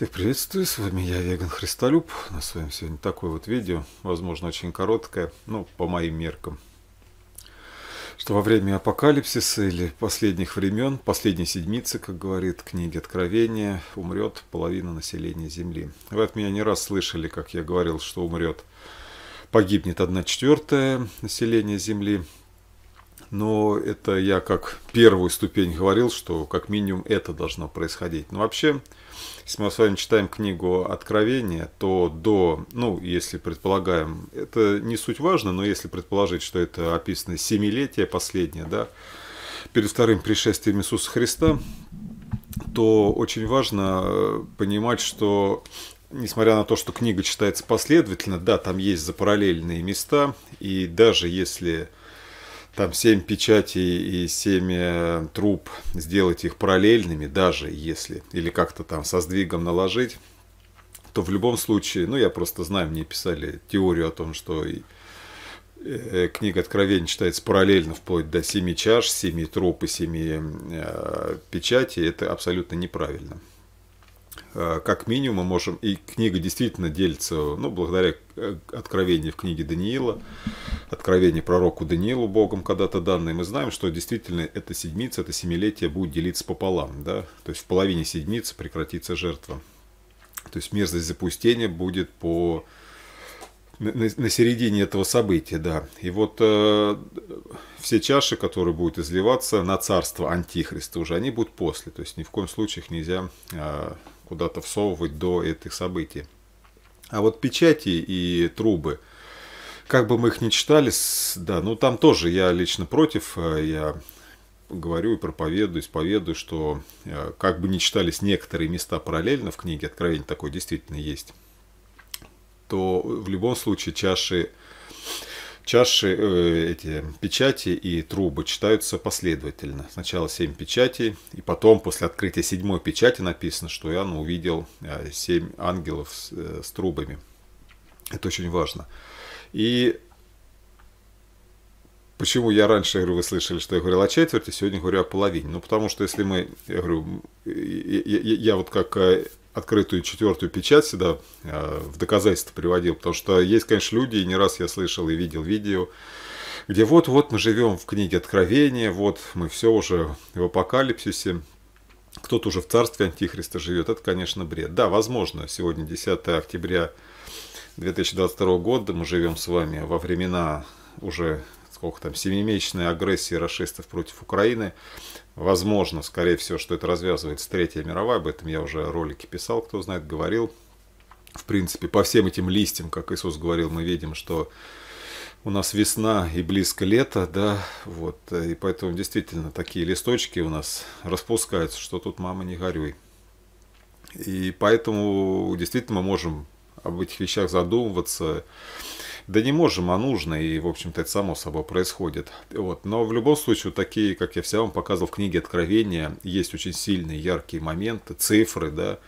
Всех приветствую, с вами я, Веган Христолюб. На своем сегодня такое вот видео, возможно, очень короткое, ну, по моим меркам. Что во время апокалипсиса или последних времен, последней седмицы, как говорит книги Откровения, умрет половина населения Земли. Вы от меня не раз слышали, как я говорил, что умрет, погибнет одна четвертая населения Земли но это я как первую ступень говорил, что как минимум это должно происходить. Но ну, вообще, если мы с вами читаем книгу Откровения, то до, ну, если предполагаем, это не суть важно, но если предположить, что это описано семилетие последнее, да, перед вторым пришествием Иисуса Христа, то очень важно э, понимать, что несмотря на то, что книга читается последовательно, да, там есть запараллельные места, и даже если там семь печатей и семь э, труб, сделать их параллельными, даже если, или как-то там со сдвигом наложить, то в любом случае, ну я просто знаю, мне писали теорию о том, что э, книга Откровения читается параллельно вплоть до семи чаш, семи труб и семи э, печатей, это абсолютно неправильно. Э, как минимум мы можем, и книга действительно делится, ну, благодаря э, откровению в книге Даниила, откровение пророку Даниилу Богом когда-то данные, мы знаем, что действительно эта седмица, это семилетие будет делиться пополам, да, то есть в половине седмицы прекратится жертва. То есть мерзость запустения будет по на, середине этого события, да. И вот э, все чаши, которые будут изливаться на царство Антихриста уже, они будут после. То есть ни в коем случае их нельзя а, куда-то всовывать до этих событий. А вот печати и трубы, как бы мы их ни читали, да, ну там тоже я лично против, э, я говорю и проповедую, исповедую, что э, как бы ни читались некоторые места параллельно в книге Откровения, такое действительно есть, то в любом случае чаши Чаши, э, эти печати и трубы читаются последовательно. Сначала семь печатей, и потом, после открытия седьмой печати, написано, что Иоанн ну, увидел э, семь ангелов с, э, с трубами. Это очень важно. И Почему я раньше, я говорю, вы слышали, что я говорил о четверти, сегодня говорю о половине? Ну, потому что если мы, я говорю, я, я, я вот как э, открытую четвертую печать всегда э, в доказательство приводил, потому что есть, конечно, люди, и не раз я слышал и видел видео, где вот-вот мы живем в книге Откровения, вот мы все уже в апокалипсисе, кто-то уже в царстве Антихриста живет. Это, конечно, бред. Да, возможно, сегодня 10 октября 2022 года мы живем с вами во времена уже сколько там, семимесячной агрессии расистов против Украины. Возможно, скорее всего, что это развязывается Третья мировая, об этом я уже ролики писал, кто знает, говорил. В принципе, по всем этим листьям, как Иисус говорил, мы видим, что у нас весна и близко лето, да, вот, и поэтому действительно такие листочки у нас распускаются, что тут мама не горюй. И поэтому действительно мы можем об этих вещах задумываться, да не можем, а нужно, и, в общем-то, это само собой происходит. Вот. Но в любом случае, такие, как я всем вам показывал в книге Откровения, есть очень сильные, яркие моменты, цифры, да,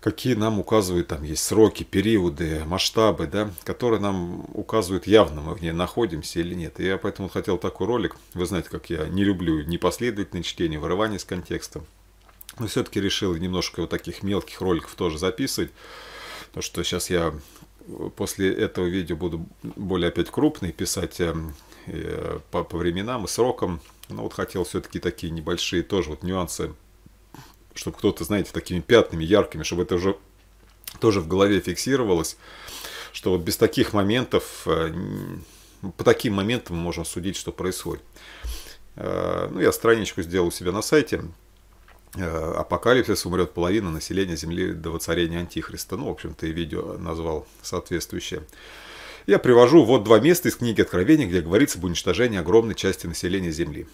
какие нам указывают, там есть сроки, периоды, масштабы, да, которые нам указывают явно, мы в ней находимся или нет. я поэтому хотел такой ролик, вы знаете, как я не люблю непоследовательное чтение, вырывание с контекста, но все-таки решил немножко вот таких мелких роликов тоже записывать, потому что сейчас я после этого видео буду более опять крупный писать эм, э, по, по временам и срокам. Но вот хотел все-таки такие небольшие тоже вот нюансы, чтобы кто-то, знаете, такими пятнами яркими, чтобы это уже тоже в голове фиксировалось, что вот без таких моментов, э, по таким моментам можно судить, что происходит. Э, ну, я страничку сделал у себя на сайте, Э, апокалипсис умрет половина населения Земли до воцарения Антихриста. Ну, в общем-то, и видео назвал соответствующее. Я привожу вот два места из книги Откровения, где говорится об уничтожении огромной части населения Земли.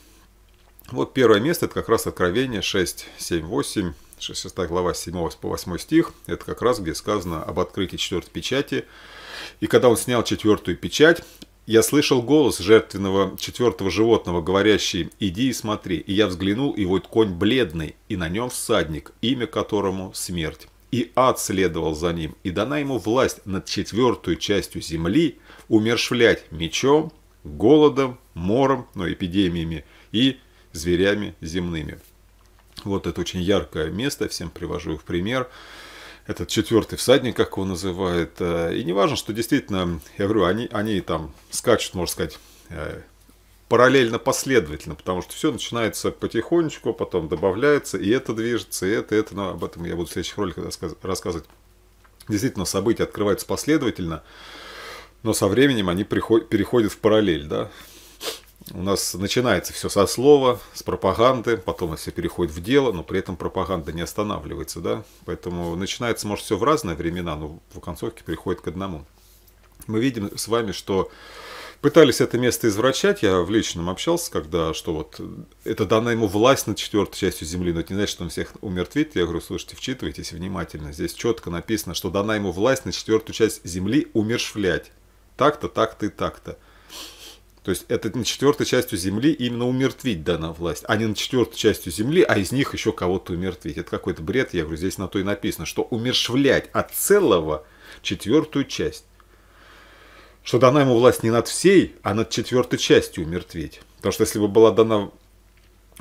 Вот первое место, это как раз Откровение 6, 7, 8, 6 глава 7 по 8 стих. Это как раз где сказано об открытии четвертой печати. И когда он снял четвертую печать, я слышал голос жертвенного четвертого животного, говорящий «иди и смотри», и я взглянул, и вот конь бледный, и на нем всадник, имя которому смерть. И ад следовал за ним, и дана ему власть над четвертую частью земли умершвлять мечом, голодом, мором, но ну, эпидемиями и зверями земными. Вот это очень яркое место, всем привожу в пример этот четвертый всадник, как его называют. Э, и не важно, что действительно, я говорю, они, они там скачут, можно сказать, э, параллельно последовательно, потому что все начинается потихонечку, а потом добавляется, и это движется, и это, и это, но об этом я буду в следующих роликах рассказывать. Действительно, события открываются последовательно, но со временем они переходят в параллель, да у нас начинается все со слова, с пропаганды, потом все переходит в дело, но при этом пропаганда не останавливается, да? Поэтому начинается, может, все в разные времена, но в концовке переходит к одному. Мы видим с вами, что пытались это место извращать, я в личном общался, когда, что вот, это дана ему власть над четвертой частью земли, но это не значит, что он всех умертвит, я говорю, слушайте, вчитывайтесь внимательно, здесь четко написано, что дана ему власть на четвертую часть земли умершвлять, так-то, так-то и так-то. То есть это на четвертой частью земли именно умертвить дана власть, а не на четвертой частью земли, а из них еще кого-то умертвить. Это какой-то бред, я говорю, здесь на то и написано, что умершвлять от целого четвертую часть. Что дана ему власть не над всей, а над четвертой частью умертвить. Потому что если бы была дана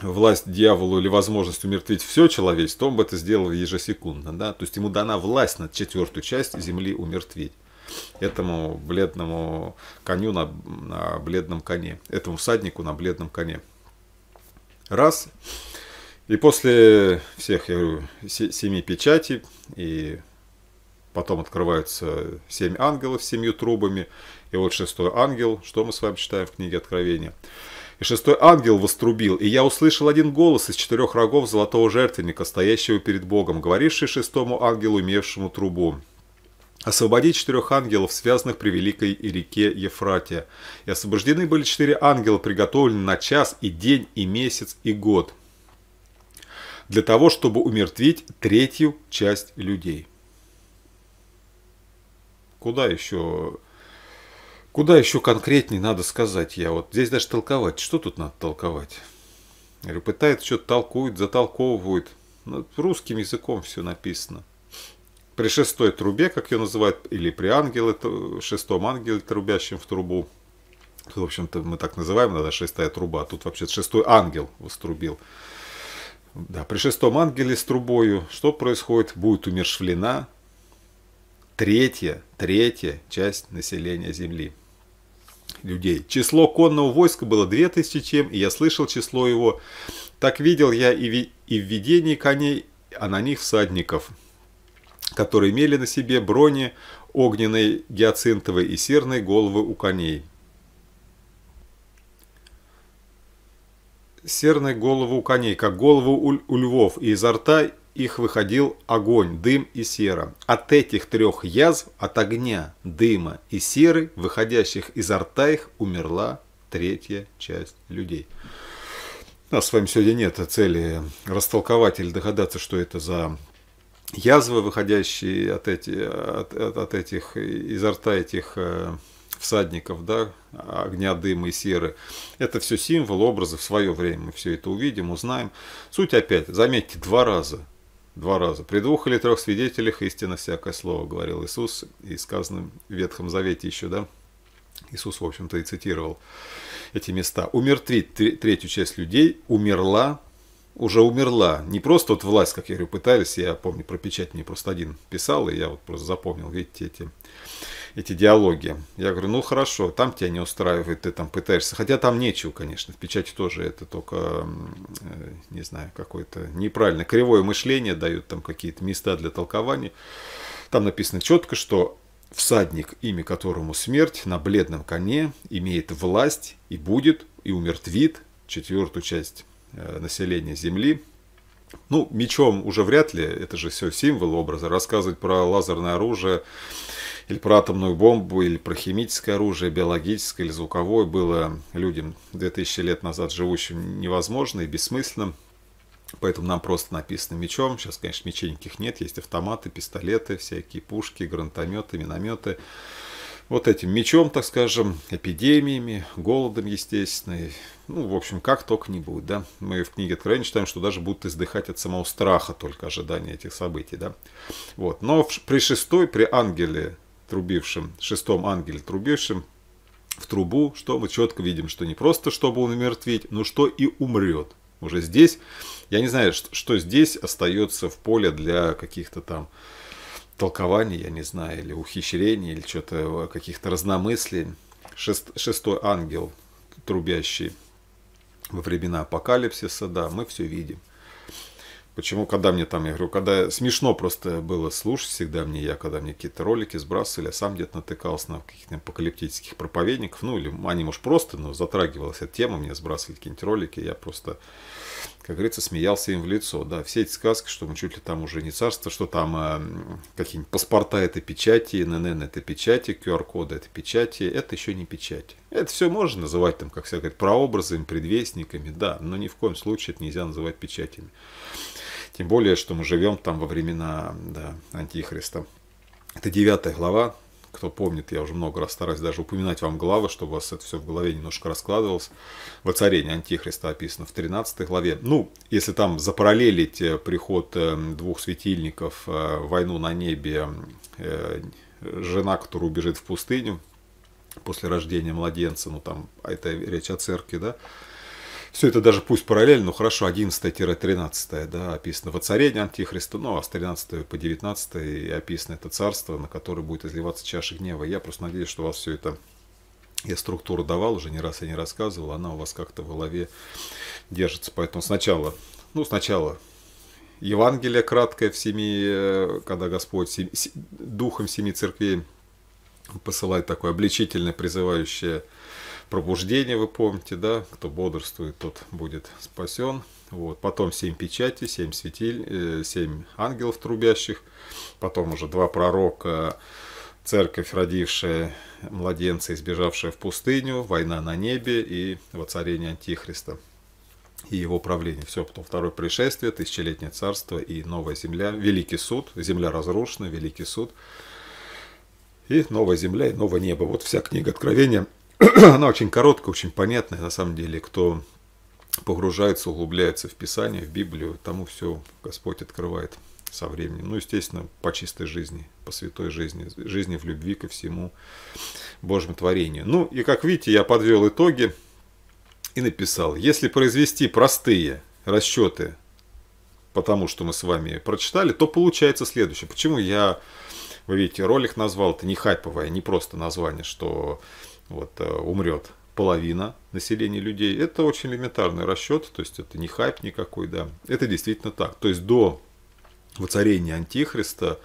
власть дьяволу или возможность умертвить все человечество, он бы это сделал ежесекундно. Да? То есть ему дана власть над четвертую часть земли умертвить этому бледному коню на, на бледном коне, этому всаднику на бледном коне. Раз. И после всех, я говорю, семи печатей, и потом открываются семь ангелов с семью трубами, и вот шестой ангел, что мы с вами читаем в книге Откровения. И шестой ангел вострубил, и я услышал один голос из четырех рогов золотого жертвенника, стоящего перед Богом, говоривший шестому ангелу, имевшему трубу освободить четырех ангелов, связанных при великой реке Ефрате. И освобождены были четыре ангела, приготовлены на час и день, и месяц, и год, для того, чтобы умертвить третью часть людей. Куда еще... Куда еще конкретнее надо сказать я? Вот здесь даже толковать. Что тут надо толковать? Или что-то толкует, затолковывает. Ну, русским языком все написано при шестой трубе, как ее называют, или при ангеле, шестом ангеле, трубящем в трубу. в общем-то, мы так называем, надо шестая труба. А тут вообще шестой ангел вострубил. Да, при шестом ангеле с трубою что происходит? Будет умершвлена третья, третья часть населения Земли. Людей. Число конного войска было 2000 чем, и я слышал число его. Так видел я и, ви, и в видении коней, а на них всадников – которые имели на себе брони огненной, гиацинтовой и серной головы у коней. Серной голову у коней, как голову у, у львов, и изо рта их выходил огонь, дым и сера. От этих трех язв, от огня, дыма и серы, выходящих изо рта их, умерла третья часть людей. У нас с вами сегодня нет цели растолковать или догадаться, что это за язвы, выходящие от, эти, от, от, этих, изо рта этих э, всадников, да, огня, дыма и серы. Это все символ, образы в свое время. Мы все это увидим, узнаем. Суть опять, заметьте, два раза. Два раза. При двух или трех свидетелях истина всякое слово, говорил Иисус, и сказано в Ветхом Завете еще, да, Иисус, в общем-то, и цитировал эти места. Умертвить третью часть людей умерла уже умерла. Не просто вот власть, как я говорю, пытались, я помню про печать, мне просто один писал, и я вот просто запомнил, видите, эти, эти диалоги. Я говорю, ну хорошо, там тебя не устраивает, ты там пытаешься. Хотя там нечего, конечно, в печати тоже это только, э, не знаю, какое-то неправильно, кривое мышление дают там какие-то места для толкования. Там написано четко, что всадник, имя которому смерть, на бледном коне имеет власть и будет, и умертвит четвертую часть Э, населения Земли. Ну, мечом уже вряд ли, это же все символ образа. Рассказывать про лазерное оружие или про атомную бомбу, или про химическое оружие, биологическое или звуковое было людям 2000 лет назад живущим невозможно и бессмысленно. Поэтому нам просто написано мечом. Сейчас, конечно, мечей никаких нет. Есть автоматы, пистолеты, всякие пушки, гранатометы, минометы вот этим мечом, так скажем, эпидемиями, голодом, естественно. И, ну, в общем, как только не будет, да. Мы в книге Откровения читаем, что даже будут издыхать от самого страха только ожидания этих событий, да. Вот. Но при шестой, при ангеле трубившем, шестом ангеле трубившем, в трубу, что мы четко видим, что не просто, чтобы он умертвить, но что и умрет. Уже здесь, я не знаю, что здесь остается в поле для каких-то там толкований, я не знаю, или ухищрений, или что-то, э, каких-то разномыслий. Шест, шестой ангел, трубящий во времена апокалипсиса, да, мы все видим. Почему, когда мне там, я говорю, когда смешно просто было слушать всегда мне, я когда мне какие-то ролики сбрасывали, я сам где-то натыкался на каких-то апокалиптических проповедников, ну или они, может, просто, но затрагивалась эта тема, мне сбрасывали какие-нибудь ролики, я просто, как говорится, смеялся им в лицо, да, все эти сказки, что мы чуть ли там уже не царство, что там э, какие-нибудь паспорта это печати, ННН это печати, QR-коды это печати, это еще не печати. Это все можно называть там, как все говорят, прообразами, предвестниками, да, но ни в коем случае это нельзя называть печатями. Тем более, что мы живем там во времена да, Антихриста. Это 9 глава. Кто помнит, я уже много раз стараюсь даже упоминать вам главы, чтобы у вас это все в голове немножко раскладывалось. Воцарение Антихриста описано в 13 главе. Ну, если там запараллелить э, приход э, двух светильников, э, войну на небе, жена, которая убежит в пустыню после рождения младенца, ну там, а это речь о церкви, да, все это даже пусть параллельно, но хорошо, 11-13, да, описано воцарение Антихриста, ну а с 13 по 19 описано это царство, на которое будет изливаться чаша гнева. Я просто надеюсь, что у вас все это я структуру давал, уже не раз я не рассказывал, она у вас как-то в голове держится. Поэтому сначала, ну сначала Евангелие краткое в семи, э, когда Господь семи, духом семи церквей посылает такое обличительное, призывающее пробуждение, вы помните, да, кто бодрствует, тот будет спасен. Вот. Потом семь печати, семь светиль, э, семь ангелов трубящих, потом уже два пророка, церковь, родившая младенца, избежавшая в пустыню, война на небе и воцарение Антихриста и его правление. Все, потом второе пришествие, тысячелетнее царство и новая земля, великий суд, земля разрушена, великий суд, и новая земля, и новое небо. Вот вся книга Откровения – Она очень короткая, очень понятная, на самом деле, кто погружается, углубляется в Писание, в Библию, тому все Господь открывает со временем. Ну, естественно, по чистой жизни, по святой жизни, жизни в любви ко всему Божьему творению. Ну, и как видите, я подвел итоги и написал, если произвести простые расчеты по тому, что мы с вами прочитали, то получается следующее. Почему я, вы видите, ролик назвал, это не хайповое, а не просто название, что вот, э, умрет половина населения людей. Это очень элементарный расчет, то есть это не хайп никакой, да. Это действительно так. То есть до воцарения Антихриста,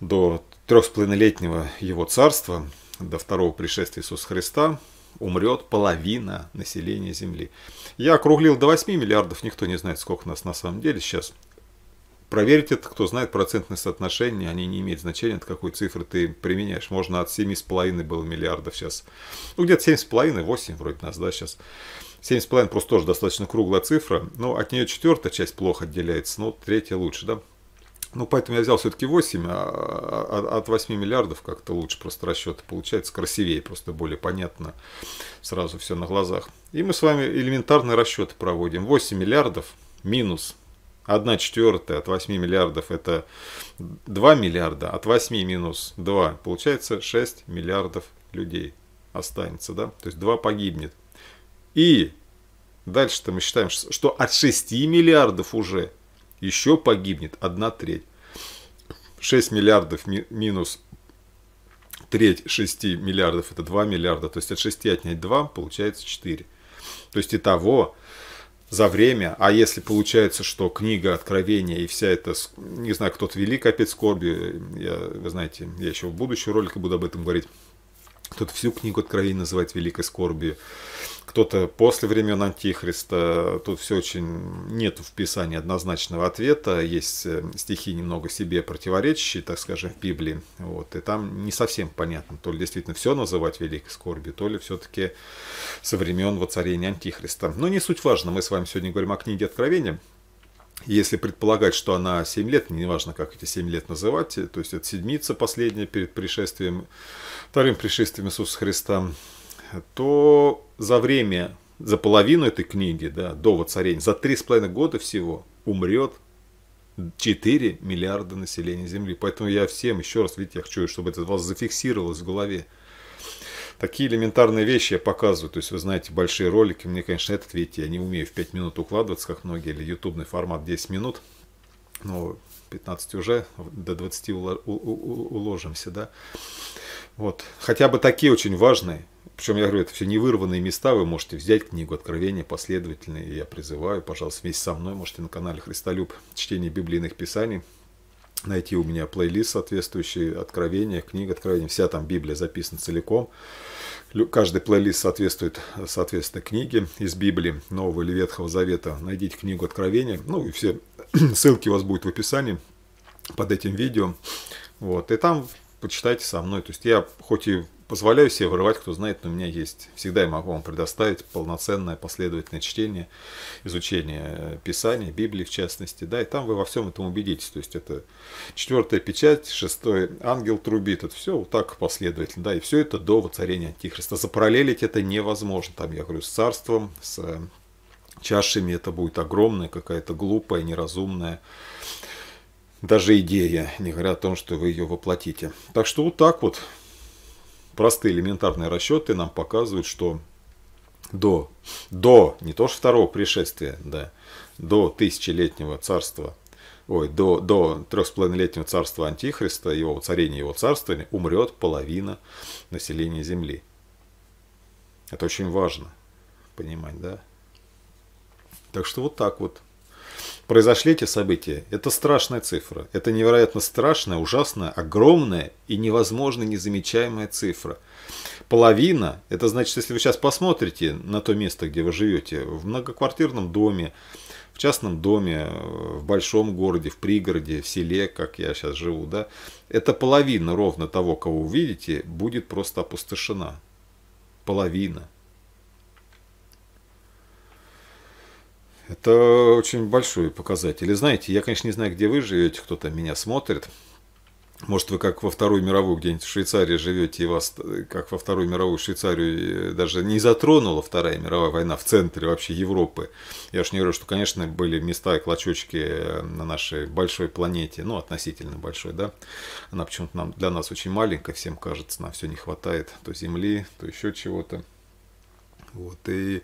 до трех его царства, до второго пришествия Иисуса Христа, умрет половина населения Земли. Я округлил до 8 миллиардов, никто не знает, сколько нас на самом деле сейчас. Проверить это, кто знает процентное соотношение, они не имеют значения, от какой цифры ты применяешь. Можно от 7,5 было миллиардов сейчас. Ну, где-то 7,5, 8 вроде нас, да, сейчас. 7,5 просто тоже достаточно круглая цифра, но от нее четвертая часть плохо отделяется, но третья лучше, да. Ну, поэтому я взял все-таки 8, а, а, а от 8 миллиардов как-то лучше просто расчеты получается, красивее, просто более понятно, сразу все на глазах. И мы с вами элементарные расчеты проводим. 8 миллиардов минус 1 четвертая от 8 миллиардов это 2 миллиарда, от 8 минус 2, получается 6 миллиардов людей останется, да? То есть 2 погибнет. И дальше-то мы считаем, что от 6 миллиардов уже еще погибнет 1 треть. 6 миллиардов ми минус треть 6 миллиардов это 2 миллиарда. То есть от 6 отнять 2 получается 4. То есть итого за время, а если получается, что книга Откровения и вся эта, не знаю, кто-то велик опять скорби, я, вы знаете, я еще в будущем ролике буду об этом говорить, кто-то всю книгу Откровений называет великой скорбью, кто-то после времен Антихриста. Тут все очень нет в Писании однозначного ответа. Есть э, стихи немного себе противоречащие, так скажем, в Библии. Вот. И там не совсем понятно, то ли действительно все называть великой скорбью, то ли все-таки со времен воцарения Антихриста. Но не суть важно. Мы с вами сегодня говорим о книге Откровения если предполагать, что она 7 лет, неважно, как эти 7 лет называть, э, то есть это седмица последняя перед пришествием, вторым пришествием Иисуса Христа, то за время, за половину этой книги, да, до воцарения, за три с половиной года всего умрет 4 миллиарда населения Земли. Поэтому я всем еще раз, видите, я хочу, чтобы это у вас зафиксировалось в голове – такие элементарные вещи я показываю. То есть, вы знаете, большие ролики, мне, конечно, этот, видите, я не умею в 5 минут укладываться, как многие, или ютубный формат 10 минут. Но 15 уже, до 20 уложимся, да. Вот, хотя бы такие очень важные. Причем, я говорю, это все невырванные места, вы можете взять книгу Откровения последовательно, и я призываю, пожалуйста, вместе со мной, можете на канале Христолюб, чтение библейных писаний, найти у меня плейлист соответствующий, Откровение книг Откровение вся там Библия записана целиком. Каждый плейлист соответствует, соответственно, книге из Библии Нового или Ветхого Завета. Найдите книгу Откровения. Ну и все ссылки у вас будут в описании под этим видео. Вот. И там почитайте со мной. То есть я хоть и позволяю себе вырывать, кто знает, но у меня есть. Всегда я могу вам предоставить полноценное последовательное чтение, изучение э, Писания, Библии в частности, да, и там вы во всем этом убедитесь. То есть это четвертая печать, шестой ангел трубит, это все вот так последовательно, да, и все это до воцарения Антихриста. Запараллелить это невозможно, там, я говорю, с царством, с э, чашами это будет огромная какая-то глупая, неразумная даже идея, не говоря о том, что вы ее воплотите. Так что вот так вот простые элементарные расчеты нам показывают, что до, до не то что второго пришествия, да, до тысячелетнего царства, ой, до, до трех с половиной летнего царства Антихриста, его царения, его царствования, умрет половина населения Земли. Это очень важно понимать, да? Так что вот так вот произошли эти события, это страшная цифра. Это невероятно страшная, ужасная, огромная и невозможно незамечаемая цифра. Половина, это значит, если вы сейчас посмотрите на то место, где вы живете, в многоквартирном доме, в частном доме, в большом городе, в пригороде, в селе, как я сейчас живу, да, это половина ровно того, кого увидите, будет просто опустошена. Половина. Это очень большой показатель. И знаете, я, конечно, не знаю, где вы живете, кто там меня смотрит. Может, вы как во Вторую мировую где-нибудь в Швейцарии живете, и вас, э, как во Вторую мировую Швейцарию, э, даже не затронула Вторая мировая война в центре вообще Европы. Я уж не говорю, что, конечно, были места и клочочки э, на нашей большой планете, ну, относительно большой, да. Она почему-то нам, для нас очень маленькая, всем кажется, нам все не хватает. То земли, то еще чего-то. Вот, и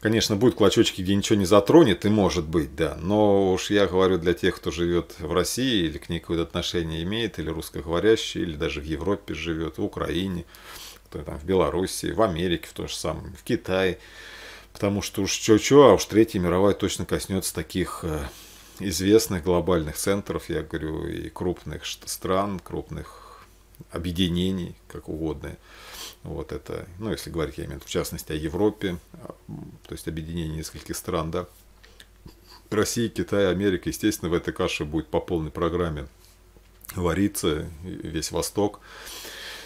Конечно, будут клочочки, где ничего не затронет, и может быть, да. Но уж я говорю для тех, кто живет в России или к ней какое-то отношение имеет, или русскоговорящий, или даже в Европе живет, в Украине, кто там в Белоруссии, в Америке, в том же самом, в Китае. Потому что уж чё-чё, а уж Третья мировая точно коснется таких э, известных глобальных центров, я говорю, и крупных стран, крупных объединений, как угодно. Вот это, ну, если говорить, я имею в виду, в частности, о Европе, э, то есть объединение нескольких стран, да. Россия, Китай, Америка, естественно, в этой каше будет по полной программе вариться, весь Восток.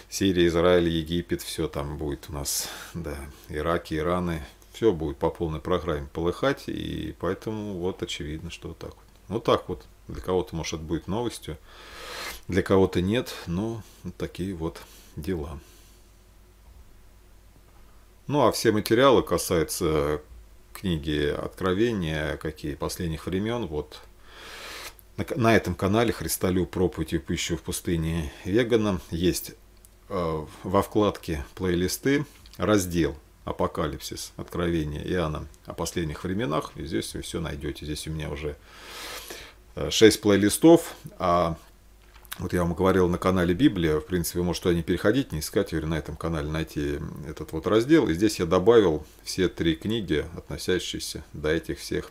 Сирия, Израиль, Египет, все там будет у нас, да, Ираки, Ираны, все будет по полной программе полыхать, и поэтому вот очевидно, что вот так вот. Вот ну, так вот. Для кого-то, может, это будет новостью, для кого-то нет, но такие вот дела. Ну а все материалы касаются книги Откровения, какие последних времен, вот на, на этом канале «Христолю проповедь и пищу в пустыне вегана» есть э, во вкладке «Плейлисты» раздел «Апокалипсис. Откровение Иоанна о последних временах». И здесь вы все найдете. Здесь у меня уже 6 э, плейлистов, а вот я вам говорил на канале Библия, в принципе, вы можете не переходить, не искать, или на этом канале найти этот вот раздел. И здесь я добавил все три книги, относящиеся до этих всех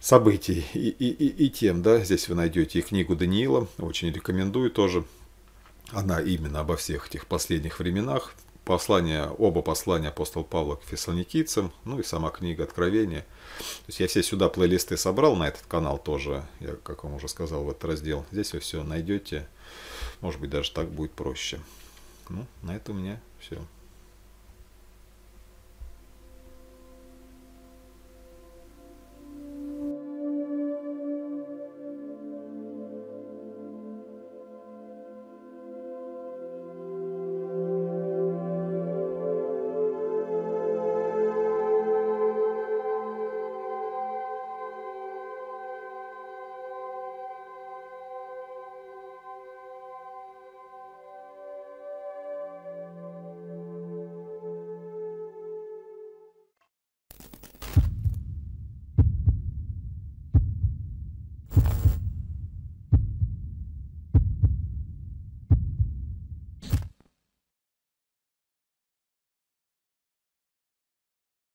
событий и, и, и, и тем, да, здесь вы найдете и книгу Даниила, очень рекомендую тоже. Она именно обо всех этих последних временах, послания, оба послания апостола Павла к фессалоникийцам, ну и сама книга Откровения. То есть я все сюда плейлисты собрал на этот канал тоже, я, как вам уже сказал, в этот раздел. Здесь вы все найдете, может быть, даже так будет проще. Ну, на этом у меня все.